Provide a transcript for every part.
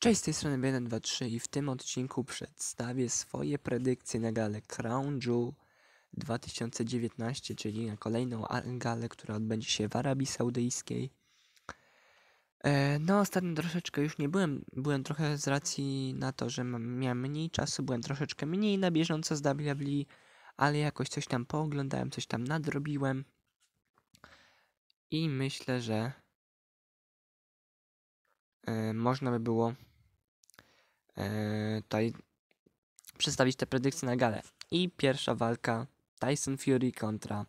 Cześć, z tej strony 3 i w tym odcinku przedstawię swoje predykcje na galę Crown Jewel 2019, czyli na kolejną galę, która odbędzie się w Arabii Saudyjskiej. E, no, ostatnio troszeczkę już nie byłem, byłem trochę z racji na to, że miałem mniej czasu, byłem troszeczkę mniej na bieżąco z WWE, ale jakoś coś tam pooglądałem, coś tam nadrobiłem i myślę, że E, można by było e, tutaj przedstawić te predykcje na galę. I pierwsza walka Tyson Fury kontra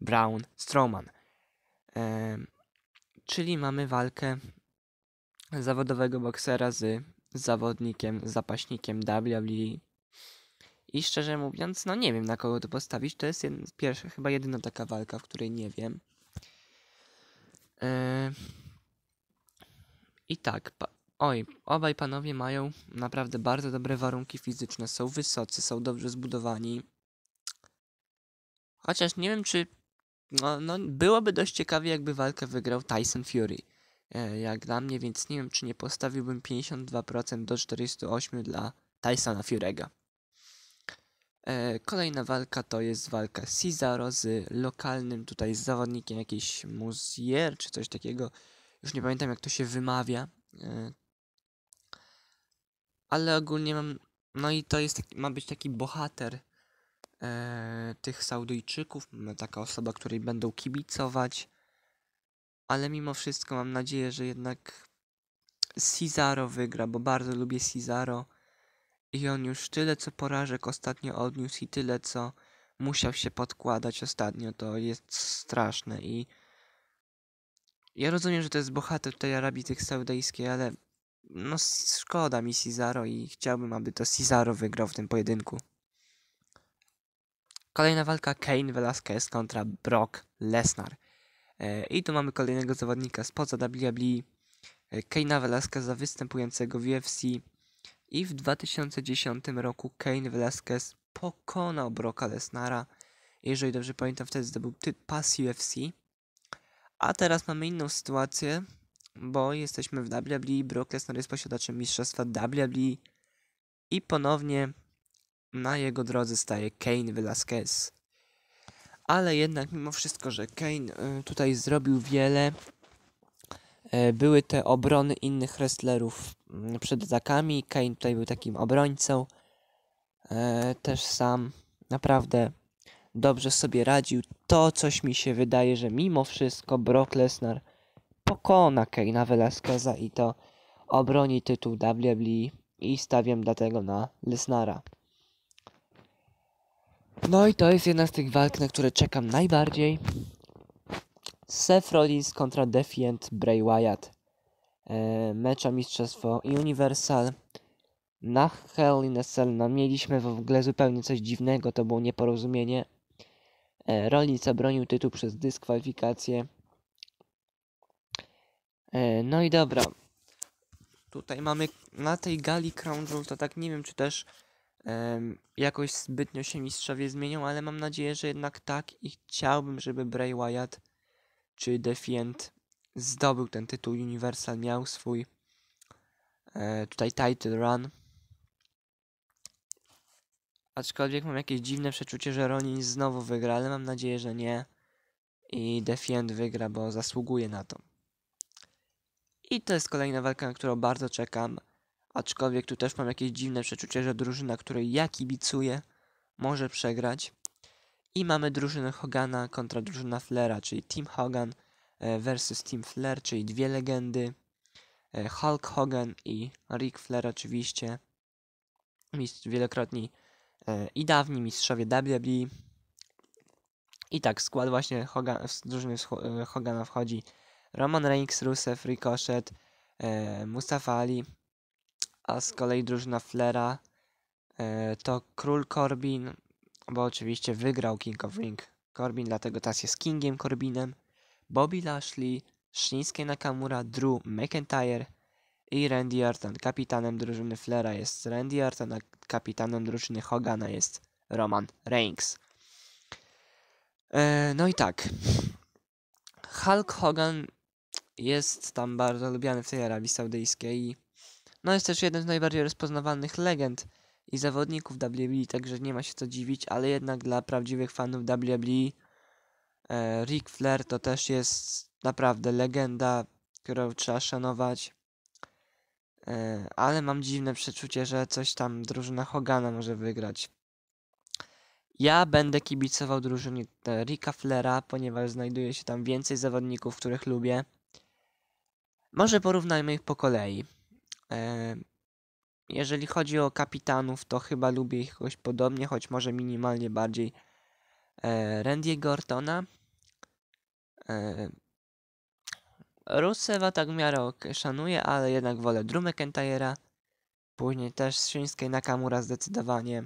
Brown Strowman. E, czyli mamy walkę zawodowego boksera z zawodnikiem, zapaśnikiem WWE. I szczerze mówiąc, no nie wiem na kogo to postawić. To jest jedna, pierwsza, chyba jedyna taka walka, w której nie wiem. Yy, i tak, oj, obaj panowie mają naprawdę bardzo dobre warunki fizyczne, są wysocy, są dobrze zbudowani. Chociaż nie wiem, czy. No, no byłoby dość ciekawie, jakby walkę wygrał Tyson Fury. E, jak dla mnie, więc nie wiem, czy nie postawiłbym 52% do 48% dla Tysona Fury'ego. E, kolejna walka to jest walka Cesaro z lokalnym tutaj z zawodnikiem jakiś Muzier czy coś takiego. Już nie pamiętam, jak to się wymawia. E, ale ogólnie mam. No i to jest taki, ma być taki bohater e, tych Saudyjczyków. Taka osoba, której będą kibicować. Ale mimo wszystko mam nadzieję, że jednak Cesaro wygra, bo bardzo lubię Cesaro. I on już tyle co porażek ostatnio odniósł i tyle co musiał się podkładać ostatnio, to jest straszne i ja rozumiem, że to jest bohater tej Arabii tych Saudyjskiej, ale no szkoda mi Cesaro i chciałbym, aby to Cesaro wygrał w tym pojedynku. Kolejna walka Kane Velasquez kontra Brock Lesnar. E, I tu mamy kolejnego zawodnika spoza WWE, e, Kane'a Velasqueza występującego w UFC. I w 2010 roku Kane Velasquez pokonał Brocka Lesnara. Jeżeli dobrze pamiętam, wtedy zdobył typ Pass UFC. A teraz mamy inną sytuację, bo jesteśmy w WWE, Brock Lesnar jest posiadaczem mistrzostwa WWE i ponownie na jego drodze staje Kane Velasquez. Ale jednak mimo wszystko, że Kane y, tutaj zrobił wiele, y, były te obrony innych wrestlerów mm, przed atakami. Kane tutaj był takim obrońcą. Y, też sam naprawdę dobrze sobie radził, to coś mi się wydaje, że mimo wszystko Brock Lesnar pokona Keina Velasqueza i to obroni tytuł WWE i stawiam dlatego na Lesnara. No i to jest jedna z tych walk, na które czekam najbardziej. Seth Rollins kontra Defiant Bray Wyatt. E, mecza Mistrzostwo Universal. Na Hell in a Cell no, mieliśmy w ogóle zupełnie coś dziwnego, to było nieporozumienie. E, Rollins obronił tytuł przez dyskwalifikację. E, no i dobra. Tutaj mamy na tej gali Crown Jewel, to tak nie wiem, czy też um, jakoś zbytnio się mistrzowie zmienią, ale mam nadzieję, że jednak tak i chciałbym, żeby Bray Wyatt czy Defiant zdobył ten tytuł Universal, miał swój e, tutaj title run. Aczkolwiek mam jakieś dziwne przeczucie, że Ronin znowu wygra, ale mam nadzieję, że nie. I Defiant wygra, bo zasługuje na to. I to jest kolejna walka, na którą bardzo czekam. Aczkolwiek tu też mam jakieś dziwne przeczucie, że drużyna, której ja kibicuję, może przegrać. I mamy drużynę Hogana kontra drużyna Flera, czyli Team Hogan e, versus Team Flair, czyli dwie legendy. E, Hulk Hogan i Rick Flair oczywiście. Mistrz wielokrotni E, i dawni mistrzowie WWE. I tak, skład właśnie Hogan, drużyny e, Hogana wchodzi Roman Reigns, Rusev, Ricochet, e, Mustafa Ali, a z kolei drużyna Flera to Król Corbin, bo oczywiście wygrał King of Ring Corbin, dlatego teraz jest Kingiem Corbinem, Bobby Lashley, Shinsuke Nakamura, Drew McIntyre, i Randy Orton. Kapitanem drużyny Flera jest Randy Orton, a kapitanem drużyny Hogana jest Roman Reigns. E, no i tak. Hulk Hogan jest tam bardzo lubiany w tej Arabii Saudyjskiej. No jest też jeden z najbardziej rozpoznawanych legend i zawodników WWE, także nie ma się co dziwić, ale jednak dla prawdziwych fanów WWE e, Ric Flair to też jest naprawdę legenda, którą trzeba szanować. E, ale mam dziwne przeczucie, że coś tam drużyna Hogana może wygrać. Ja będę kibicował drużynie e, Ricka Flera, ponieważ znajduje się tam więcej zawodników, których lubię. Może porównajmy ich po kolei. E, jeżeli chodzi o kapitanów, to chyba lubię ich jakoś podobnie, choć może minimalnie bardziej. Randy Gortona, Rusewa tak w miarę okay, szanuję, ale jednak wolę Drew Kentajera. Później też Szyńskiej Nakamura zdecydowanie.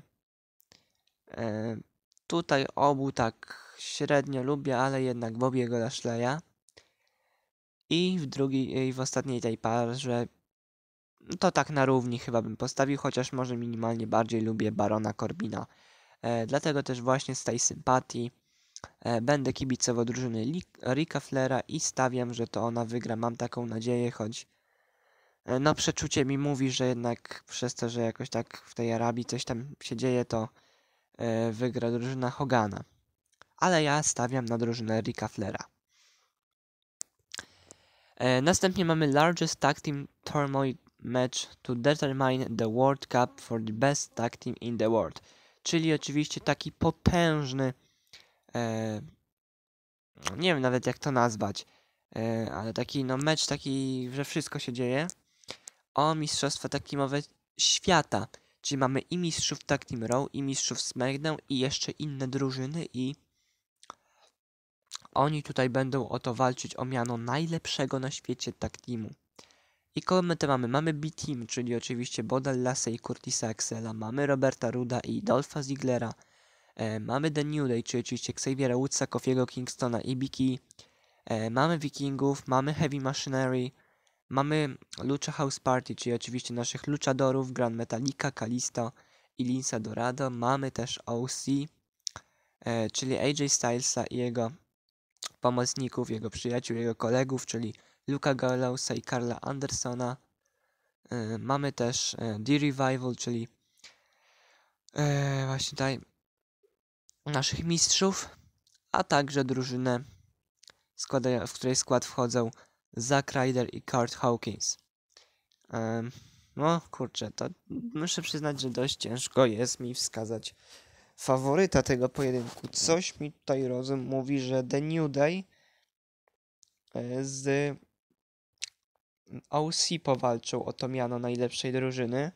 E, tutaj obu tak średnio lubię, ale jednak Bobiego Lashleya. I w drugiej i w ostatniej tej parze to tak na równi chyba bym postawił, chociaż może minimalnie bardziej lubię Barona Corbina. E, dlatego też właśnie z tej sympatii E, będę kibicował drużyny Rika Flera i stawiam, że to ona wygra. Mam taką nadzieję, choć e, no przeczucie mi mówi, że jednak przez to, że jakoś tak w tej Arabii coś tam się dzieje, to e, wygra drużyna Hogana. Ale ja stawiam na drużynę Rika Flera. Następnie mamy Largest Tag Team turmoil Match to Determine the World Cup for the Best Tag Team in the World. Czyli oczywiście taki potężny E, nie wiem nawet jak to nazwać, e, ale taki no mecz taki, że wszystko się dzieje, o mistrzostwa takimowe świata. Czyli mamy i mistrzów Tag Team Raw, i mistrzów SmackDown, i jeszcze inne drużyny i oni tutaj będą o to walczyć o miano najlepszego na świecie Tag Teamu. I komentarz mamy? Mamy B-Team, czyli oczywiście Bodal Lasse i Curtisa Axela, mamy Roberta Ruda i Dolfa Ziglera, E, mamy The New Day, czyli oczywiście Xaviera Woodsa, Kofiego Kingstona i Biki. E, mamy Wikingów, mamy Heavy Machinery, mamy Lucha House Party, czyli oczywiście naszych luchadorów, Grand Metallica, Kalista i Linsa Dorado. Mamy też OC, e, czyli AJ Stylesa i jego pomocników, jego przyjaciół, jego kolegów, czyli Luka Gallowsa i Karla Andersona. Mamy też The Revival, czyli właśnie tutaj naszych mistrzów, a także drużynę, w której skład wchodzą Zack Ryder i Kurt Hawkins. No kurczę, to muszę przyznać, że dość ciężko jest mi wskazać faworyta tego pojedynku. Coś mi tutaj rozum mówi, że The New Day e, z OC powalczył o to miano najlepszej drużyny.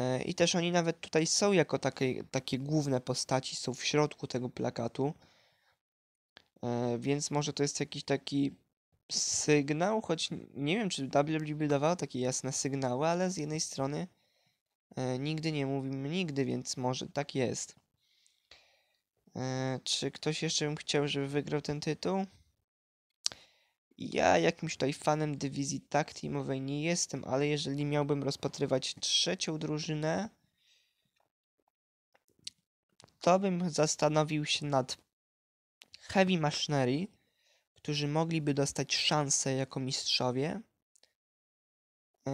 E, I też oni nawet tutaj są jako takie, takie główne postaci, są w środku tego plakatu. E, więc może to jest jakiś taki sygnał, choć nie wiem, czy WWE by dawała takie jasne sygnały, ale z jednej strony e, nigdy nie mówimy nigdy, więc może tak jest. Czy ktoś jeszcze bym chciał, żeby wygrał ten tytuł? Ja jakimś tutaj fanem dywizji tak teamowej nie jestem, ale jeżeli miałbym rozpatrywać trzecią drużynę, to bym zastanowił się nad Heavy Machinery, którzy mogliby dostać szansę jako mistrzowie. E,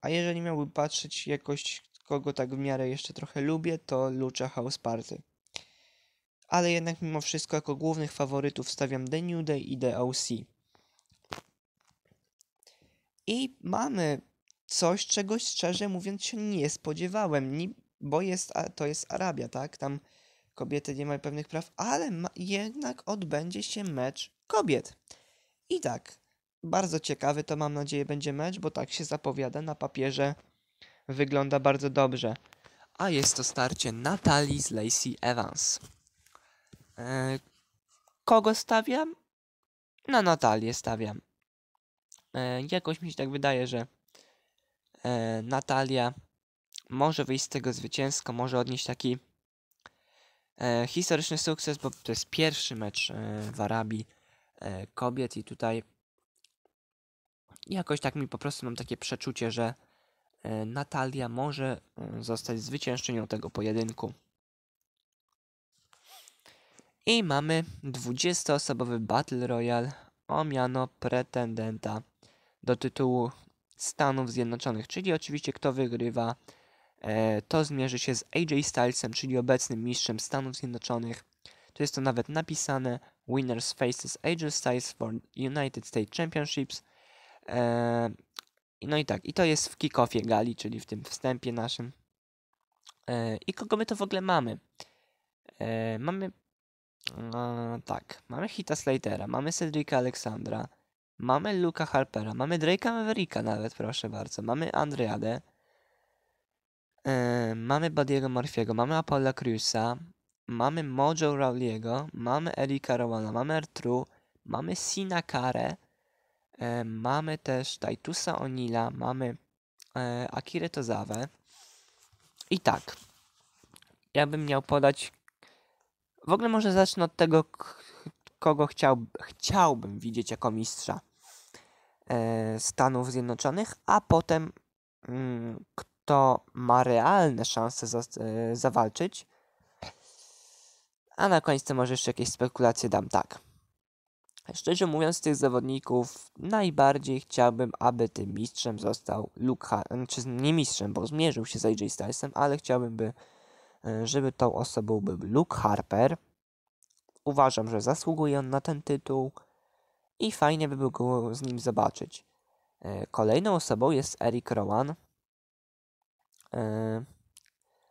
a jeżeli miałbym patrzeć jakoś, kogo tak w miarę jeszcze trochę lubię, to Lucha House Party. Ale jednak mimo wszystko jako głównych faworytów stawiam The New Day i The OC. I mamy coś, czego szczerze mówiąc się nie spodziewałem, bo jest, to jest Arabia, tak? Tam kobiety nie mają pewnych praw, ale ma, jednak odbędzie się mecz kobiet. I tak, bardzo ciekawy to mam nadzieję będzie mecz, bo tak się zapowiada na papierze, wygląda bardzo dobrze. A jest to starcie Natalii z Lacey Evans. Eee, kogo stawiam? Na Natalię stawiam. E, jakoś mi się tak wydaje, że e, Natalia może wyjść z tego zwycięsko, może odnieść taki e, historyczny sukces, bo to jest pierwszy mecz w Arabii kobiet i tutaj jakoś tak mi po prostu mam takie przeczucie, że Natalia może zostać zwyciężczynią tego pojedynku. I mamy 20-osobowy Battle Royale o miano pretendenta do tytułu Stanów Zjednoczonych, czyli oczywiście kto wygrywa, e, to zmierzy się z AJ Stylesem, czyli obecnym mistrzem Stanów Zjednoczonych. To jest to nawet napisane. Winners faces AJ Styles for United States Championships. E, no i tak, i to jest w kick-offie gali, czyli w tym wstępie naszym. E, I kogo my to w ogóle mamy? Mamy. No, tak, mamy Hita Slatera, mamy Cedrica Aleksandra, Mamy Luka Harpera, mamy Drake'a Mavericka nawet, proszę bardzo. Mamy Andreadę. E, mamy Badiego Morfiego, mamy Apollo Cruz'a, mamy Mojo Rawliego, mamy Erika Rowana, mamy Artru, mamy Sina Kare, mamy też Taitusa Onila, mamy e, yy, Tozawę. I tak, ja bym miał podać. W ogóle może zacznę od tego, kogo chciał, chciałbym widzieć jako mistrza. E, Stanów Zjednoczonych, a potem mm, kto ma realne szanse za, e, zawalczyć. A na końcu może jeszcze jakieś spekulacje dam tak. Szczerze mówiąc, tych zawodników najbardziej chciałbym, aby tym mistrzem został Luke Harper, czy znaczy, nie mistrzem, bo zmierzył się z AJ Stylesem, ale chciałbym, by, e, żeby tą osobą był Luke Harper. Uważam, że zasługuje on na ten tytuł i fajnie by było go z nim zobaczyć. E, kolejną osobą jest Eric Rowan. E,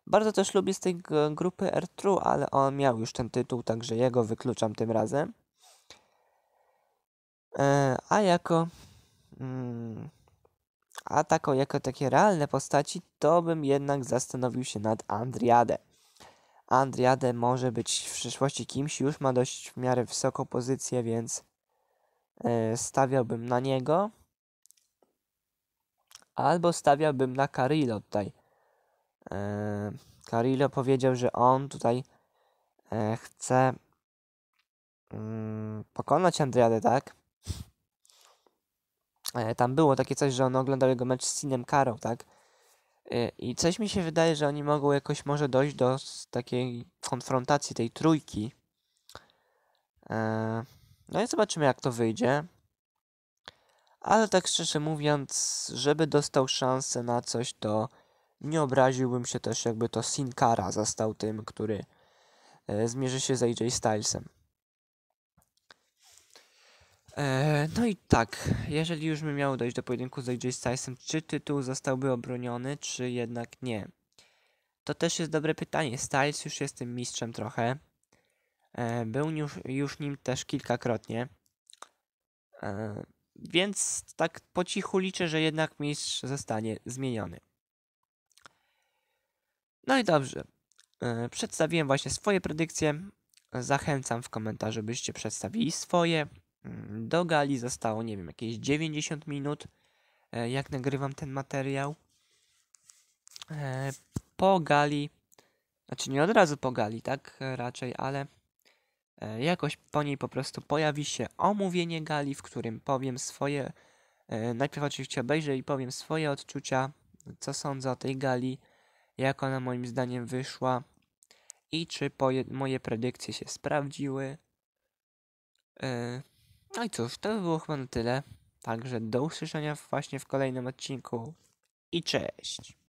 bardzo też lubię z tej grupy r 2 ale on miał już ten tytuł, także jego wykluczam tym razem. E, a jako. Mm, a taką, jako takie realne postaci, to bym jednak zastanowił się nad Andriadę. Andriadę może być w przyszłości kimś, już ma dość w miarę wysoką pozycję, więc E, stawiałbym na niego. Albo stawiałbym na Carillo tutaj. E, Carillo powiedział, że on tutaj e, chce mm, pokonać Andrade, tak? Tam było takie coś, że on oglądał jego mecz z Sinem Karą, tak? I coś mi się wydaje, że oni mogą jakoś może dojść do takiej konfrontacji tej trójki. No i zobaczymy, jak to wyjdzie. Ale tak szczerze mówiąc, żeby dostał szansę na coś, to nie obraziłbym się też, jakby to Sin Cara zastał tym, który e, zmierzy się z AJ Stylesem. E, no i tak, jeżeli już by miało dojść do pojedynku z AJ Stylesem, czy tytuł zostałby obroniony, czy jednak nie? To też jest dobre pytanie. Styles już jest tym mistrzem trochę. E, był już, już nim też kilkakrotnie. E, więc tak po cichu liczę, że jednak mistrz zostanie zmieniony. No i dobrze. E, przedstawiłem właśnie swoje predykcje. Zachęcam w komentarzu, byście przedstawili swoje. Mm, do gali zostało, nie wiem, jakieś 90 minut, jak nagrywam ten materiał. Po gali, znaczy nie od razu po gali, tak raczej, ale E, jakoś po niej po prostu pojawi się omówienie gali, w którym powiem swoje. E, najpierw oczywiście obejrzę i powiem swoje odczucia, co sądzę o tej gali, jak ona moim zdaniem wyszła i czy moje predykcje się sprawdziły. E, no i cóż, to by było chyba na tyle. Także do usłyszenia właśnie w kolejnym odcinku i cześć!